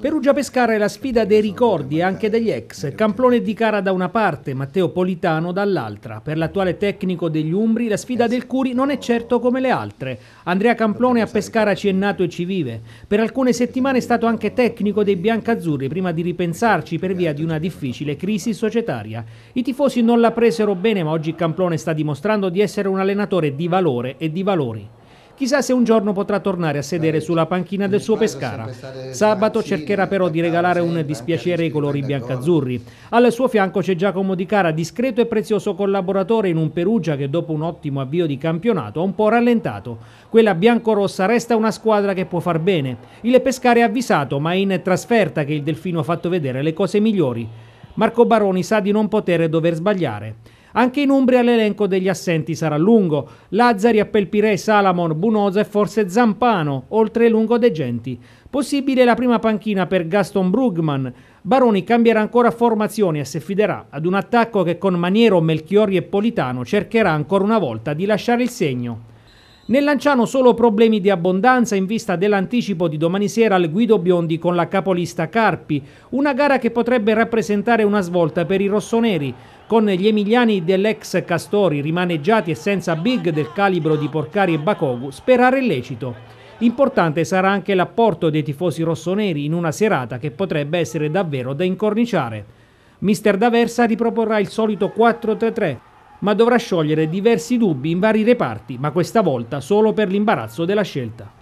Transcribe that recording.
Perugia-Pescara è la sfida dei ricordi e anche degli ex. Camplone di Cara da una parte, Matteo Politano dall'altra. Per l'attuale tecnico degli Umbri la sfida del Curi non è certo come le altre. Andrea Camplone a Pescara ci è nato e ci vive. Per alcune settimane è stato anche tecnico dei biancazzurri prima di ripensarci per via di una difficile crisi societaria. I tifosi non la presero bene ma oggi Camplone sta dimostrando di essere un allenatore di valore e di valori. Chissà se un giorno potrà tornare a sedere sulla panchina del suo Pescara. Sabato cercherà però di regalare un dispiacere ai colori biancazzurri. Al suo fianco c'è Giacomo Di Cara, discreto e prezioso collaboratore in un Perugia che dopo un ottimo avvio di campionato ha un po' rallentato. Quella biancorossa resta una squadra che può far bene. Il Pescara è avvisato, ma è in trasferta che il Delfino ha fatto vedere le cose migliori. Marco Baroni sa di non poter e dover sbagliare. Anche in Umbria l'elenco degli assenti sarà lungo. Lazzari, Appelpirei, Salamon, Bunosa e forse Zampano, oltre lungo De Genti. Possibile la prima panchina per Gaston Brugman. Baroni cambierà ancora formazione e si fiderà ad un attacco che con Maniero, Melchiori e Politano cercherà ancora una volta di lasciare il segno. Nel Lanciano solo problemi di abbondanza in vista dell'anticipo di domani sera al Guido Biondi con la capolista Carpi, una gara che potrebbe rappresentare una svolta per i rossoneri. Con gli emiliani dell'ex Castori rimaneggiati e senza big del calibro di Porcari e Bakogu, sperare è lecito. Importante sarà anche l'apporto dei tifosi rossoneri in una serata che potrebbe essere davvero da incorniciare. Mister D'Aversa riproporrà il solito 4-3-3 ma dovrà sciogliere diversi dubbi in vari reparti, ma questa volta solo per l'imbarazzo della scelta.